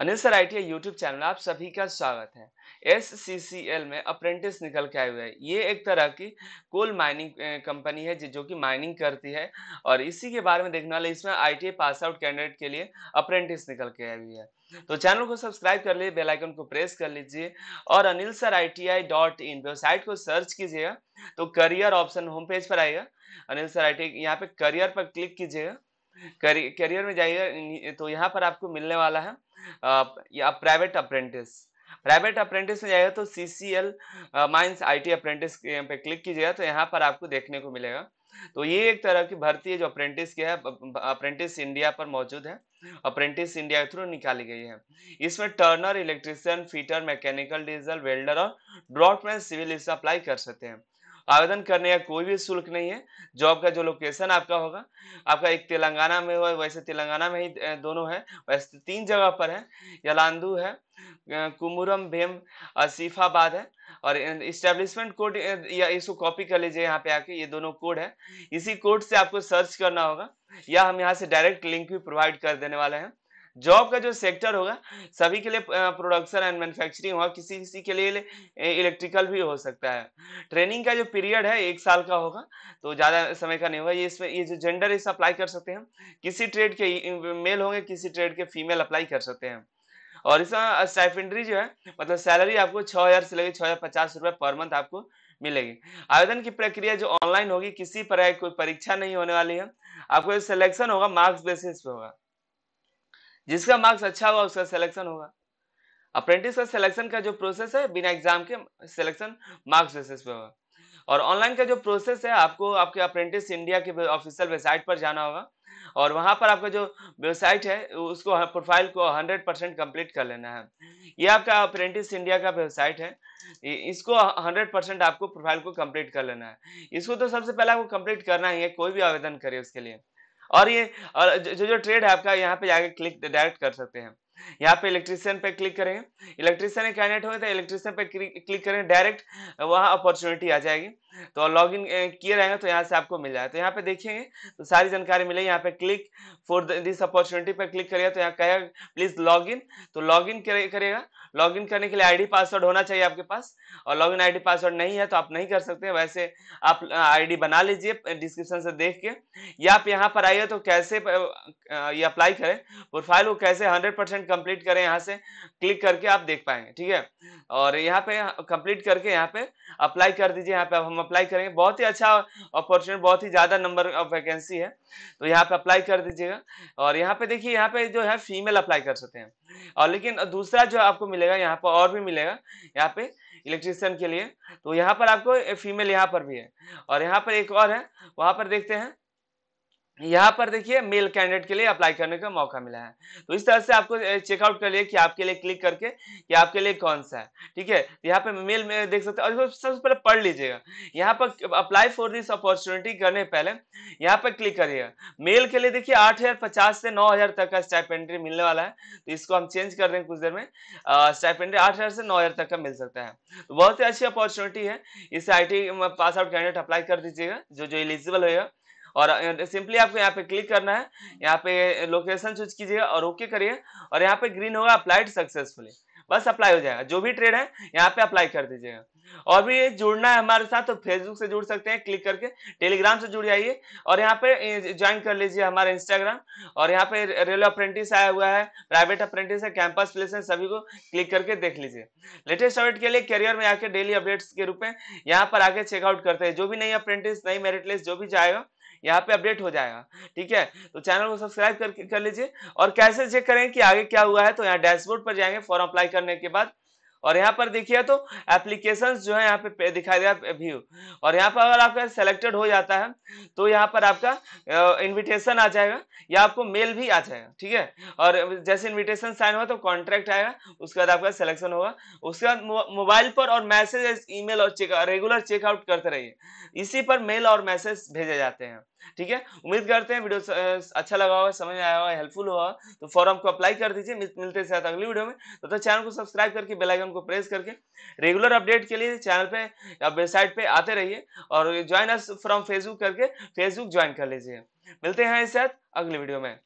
Anil sir T YouTube channel आप सभी का स्वागत है एस में अप्रेंटिस निकल के आए हुए हैं ये एक तरह की कोल माइनिंग कंपनी है जो कि माइनिंग करती है और इसी के बारे में देखने वाले इसमें आईटीआई पास आउट कैंडिडेट के लिए अप्रेंटिस निकल के आई हुई है तो चैनल को सब्सक्राइब कर लीजिए बेलाइकन को प्रेस कर लीजिए और Anil sir I T I dot in website को सर्च कीजिएगा तो करियर ऑप्शन होम पेज पर आएगा अनिल सर आई टी यहाँ पे करियर पर क्लिक कीजिएगा करियर में जाइएगा तो यहाँ पर आपको मिलने वाला है या प्राइवेट अप्रेंटिस प्राइवेट अप्रेंटिस में जाएगा तो C C L mines I T apprentice पे क्लिक कीजिएगा तो यहाँ पर आपको देखने को मिलेगा तो ये एक तरह की भर्ती है जो अप्रेंटिस की है अप्रेंटिस इंडिया पर मौजूद है अप्रेंटिस इंडिया के थ्रू निकाली गई है इसमें turner electrician fitter mechanical diesel welder और ड्रॉटमैन सिविल अप्लाई कर सकते हैं आवेदन करने का कोई भी शुल्क नहीं है जॉब का जो लोकेशन आपका होगा आपका एक तेलंगाना में हुआ वैसे तेलंगाना में ही दोनों है वैसे तीन जगह पर है यलांदू है कुमुरम भेम असीफाबाद है और इस्टेब्लिशमेंट कोड या इसको कॉपी कर लीजिए यहाँ पे आके ये दोनों कोड है इसी कोड से आपको सर्च करना होगा या हम यहाँ से डायरेक्ट लिंक भी प्रोवाइड कर देने वाले हैं जॉब का जो सेक्टर होगा सभी के लिए प्रोडक्शन एंड मैन्युफैक्चरिंग होगा किसी किसी के लिए इलेक्ट्रिकल भी हो सकता है ट्रेनिंग का जो पीरियड है एक साल का होगा तो ज़्यादा समय का नहीं होगा ये इसमें ये जो जेंडर इस अप्लाई कर सकते हैं किसी ट्रेड के मेल होंगे किसी ट्रेड के फीमेल अप्लाई कर सकते हैं और इसमें स्टाइफेंड्री जो है मतलब सैलरी आपको छः हज़ार से लगे छः हज़ार पचास रुपये पर मंथ आपको मिलेगी आवेदन की प्रक्रिया जो ऑनलाइन होगी किसी पर कोई परीक्षा नहीं होने वाली है आपको सिलेक्शन होगा मार्क्स बेसिस पे होगा जिसका मार्क्स अच्छा होगा उसका सिलेक्शन होगा अप्रेंटिस का सिलेक्शन का जो प्रोसेस है बिना एग्जाम के सिलेक्शन मार्क्स बेसिस पे होगा और ऑनलाइन का जो प्रोसेस है आपको आपके अप्रेंटिस इंडिया के ऑफिशियल वेबसाइट पर जाना होगा और वहां पर आपका जो वेबसाइट है उसको प्रोफाइल हाँ, को 100 परसेंट कम्प्लीट कर लेना है ये आपका अप्रेंटिस इंडिया का वेबसाइट है इसको 100 परसेंट आपको प्रोफाइल को कम्प्लीट कर लेना है इसको तो सबसे पहले आपको कम्प्लीट करना ही है कोई भी आवेदन करे उसके लिए और ये और जो जो ट्रेड है आपका यहाँ पे जाके क्लिक डायरेक्ट कर सकते हैं यहाँ पे इलेक्ट्रिशियन पे क्लिक करेंगे इलेक्ट्रिशियन कैंडिडेट हो तो इलेक्ट्रिशियन पे क्लिक करेंगे डायरेक्ट वहां अपॉर्चुनिटी आ जाएगी तो लॉग इन eh, किए रहेंगे तो यहाँ से आपको मिल जाएगा तो यहाँ पे देखेंगे तो सारी जानकारी मिलेगी यहाँ पे क्लिक फॉर दिस अपॉर्चुनिटी पे क्लिक करिएगा तो यहाँ कहेगा प्लीज लॉग इन तो लॉग इन करेगा लॉग इन करने के लिए आईडी पासवर्ड होना चाहिए आपके पास और लॉग इन आई पासवर्ड नहीं है तो आप नहीं कर सकते वैसे आप आई eh, बना लीजिए डिस्क्रिप्शन eh, से देख के या आप यहाँ पर आइए तो कैसे ये अप्लाई करें प्रोफाइल को कैसे हंड्रेड परसेंट कंप्लीट करें यहाँ से क्लिक करके आप देख पाएंगे ठीक है और यहाँ पे कंप्लीट करके यहाँ पे अप्लाई कर दीजिए यहाँ पे हम अप्लाई करेंगे बहुत ही अच्छा अपॉर्चुनिटी बहुत ही ज़्यादा नंबर ऑफ वैकेंसी है तो यहाँ पे अप्लाई कर दीजिएगा और यहाँ पे देखिए यहाँ पे जो है फीमेल अप्लाई कर सकते हैं और लेकिन दूसरा जो आपको मिलेगा यहाँ पर और भी मिलेगा यहाँ पे इलेक्ट्रिशियन के लिए तो यहाँ पर आपको फीमेल यहाँ पर भी है और यहाँ पर एक और है वहां पर देखते हैं यहाँ पर देखिए मेल कैंडिडेट के लिए अप्लाई करने का मौका मिला है तो इस तरह से आपको चेकआउट कर लिए कि आपके लिए क्लिक करके कि आपके लिए कौन सा है ठीक है यहाँ पे मेल में देख सकते हैं और सबसे पहले पढ़ लीजिएगा यहाँ पर अप्लाई फॉर दिस अपॉर्चुनिटी करने पहले यहाँ पर क्लिक करिएगा मेल के लिए देखिए आठ हजार पचास से नौ हजार तक का एंट्री मिलने वाला है तो इसको हम चेंज कर देंगे कुछ देर में एंट्री आठ हजार से नौ हजार तक का मिल सकता है बहुत ही अच्छी अपॉर्चुनिटी है इसे I pass out candidate apply कर दीजिएगा जो जो एलिजिबल होगा और सिंपली आपको यहाँ पे क्लिक करना है यहाँ पे लोकेशन चूज कीजिएगा और ओके करिए और यहाँ पे ग्रीन होगा अप्लाइड सक्सेसफुली बस अप्लाई हो जाएगा जो भी ट्रेड है यहाँ पे अप्लाई कर दीजिएगा और भी जुड़ना है हमारे साथ तो फेसबुक से जुड़ सकते हैं क्लिक करके टेलीग्राम से जुड़ जाइए और यहाँ पे ज्वाइन कर लीजिए हमारा इंस्टाग्राम और यहाँ पे रेलवे अप्रेंटिस आया हुआ है प्राइवेट अप्रेंटिस है कैंपस है सभी को क्लिक करके देख लीजिए लेटेस्ट अपडेट के लिए करियर में आके डेली अपडेट्स के रूप में यहाँ पर आके चेकआउट करते हैं जो भी नई अप्रेंटिस नई मेरिट लिस्ट जो भी जाएगा यहाँ पे अपडेट हो जाएगा ठीक है तो चैनल को सब्सक्राइब कर, कर लीजिए और कैसे चेक करें कि आगे क्या हुआ है तो यहाँ डैशबोर्ड पर जाएंगे फॉर्म अप्लाई करने के बाद और यहाँ पर देखिए तो एप्लीकेशन जो है यहाँ पे दिखाई दिया व्यू और यहाँ पर अगर आपका सेलेक्टेड हो जाता है तो यहाँ पर आपका इनविटेशन आ जाएगा या आपको मेल भी आ जाएगा ठीक है और जैसे इनविटेशन साइन हुआ तो कॉन्ट्रैक्ट आएगा उसके बाद आपका सिलेक्शन होगा उसके बाद मोबाइल पर और मैसेज ईमेल और चेक रेगुलर चेकआउट करते रहिए इसी पर मेल और मैसेज भेजे जाते हैं ठीक है उम्मीद करते हैं वीडियो अच्छा लगा होगा समझ में आया होगा हेल्पफुल होगा तो फॉर्म को अप्लाई कर दीजिए मिलते हैं अगली वीडियो में तो, तो चैनल को सब्सक्राइब करके बेलाइकन बटन को प्रेस करके रेगुलर अपडेट के लिए चैनल पे वेबसाइट पे आते रहिए और ज्वाइन अस फ्रॉम फेसबुक करके फेसबुक ज्वाइन कर लीजिए मिलते हैं इस साथ अगले वीडियो में